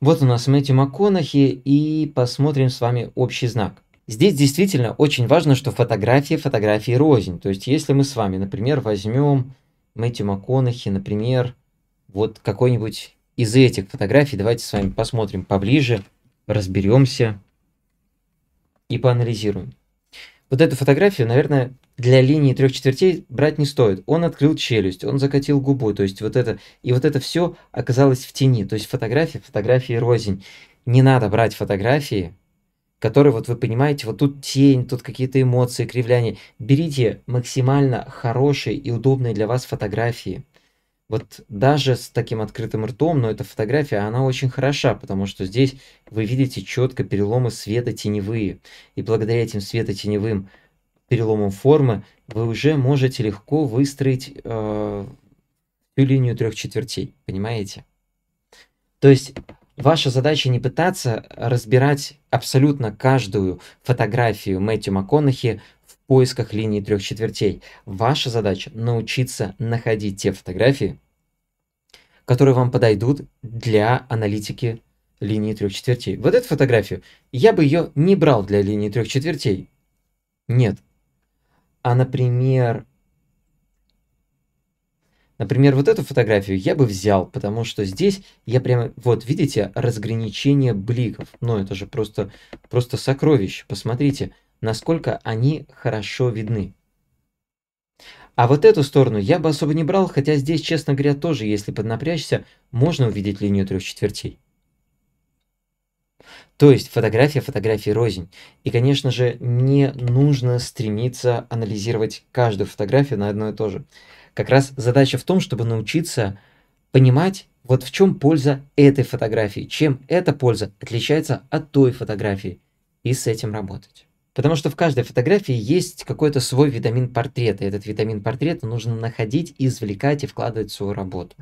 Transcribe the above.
Вот у нас Мэтью МакКонахи, и посмотрим с вами общий знак. Здесь действительно очень важно, что фотографии фотографии рознь. То есть, если мы с вами, например, возьмем Мэтью МакКонахи, например, вот какой-нибудь из этих фотографий, давайте с вами посмотрим поближе, разберемся и поанализируем. Вот эту фотографию, наверное, для линии трех четвертей брать не стоит. Он открыл челюсть, он закатил губу, то есть вот это, и вот это все оказалось в тени. То есть фотографии, фотографии рознь. Не надо брать фотографии, которые, вот вы понимаете, вот тут тень, тут какие-то эмоции, кривляния. Берите максимально хорошие и удобные для вас фотографии. Вот даже с таким открытым ртом, но эта фотография, она очень хороша, потому что здесь вы видите четко переломы света теневые. И благодаря этим светотеневым теневым переломом формы, вы уже можете легко выстроить э, всю линию трех четвертей, понимаете? То есть ваша задача не пытаться разбирать абсолютно каждую фотографию Мэтью МакКонахи в поисках линии трех четвертей. Ваша задача научиться находить те фотографии, которые вам подойдут для аналитики линии трех четвертей. Вот эту фотографию я бы ее не брал для линии трех четвертей. Нет, а, например, Например, вот эту фотографию я бы взял, потому что здесь я прямо, вот видите, разграничение бликов. Ну, это же просто, просто сокровище. Посмотрите, насколько они хорошо видны. А вот эту сторону я бы особо не брал, хотя здесь, честно говоря, тоже, если поднапрячься, можно увидеть линию трех четвертей. То есть фотография фотографии рознь. И, конечно же, не нужно стремиться анализировать каждую фотографию на одно и то же. Как раз задача в том, чтобы научиться понимать, вот в чем польза этой фотографии, чем эта польза отличается от той фотографии, и с этим работать. Потому что в каждой фотографии есть какой-то свой витамин портрета. Этот витамин портрета нужно находить, извлекать и вкладывать в свою работу.